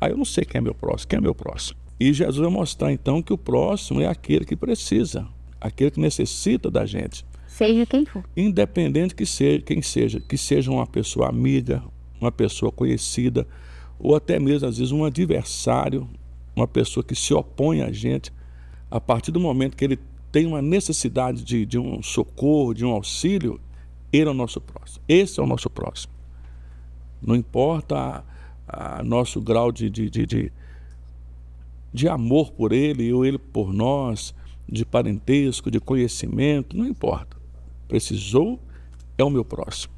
Aí eu não sei quem é meu próximo, quem é meu próximo. E Jesus vai mostrar então que o próximo é aquele que precisa, aquele que necessita da gente. Seja quem for. Independente que seja quem seja, que seja uma pessoa amiga, uma pessoa conhecida, ou até mesmo às vezes um adversário, uma pessoa que se opõe a gente, a partir do momento que ele tem uma necessidade de, de um socorro, de um auxílio, ele é o nosso próximo. Esse é o nosso próximo. Não importa. A, a nosso grau de, de, de, de, de amor por ele ou ele por nós, de parentesco, de conhecimento, não importa. Precisou, é o meu próximo.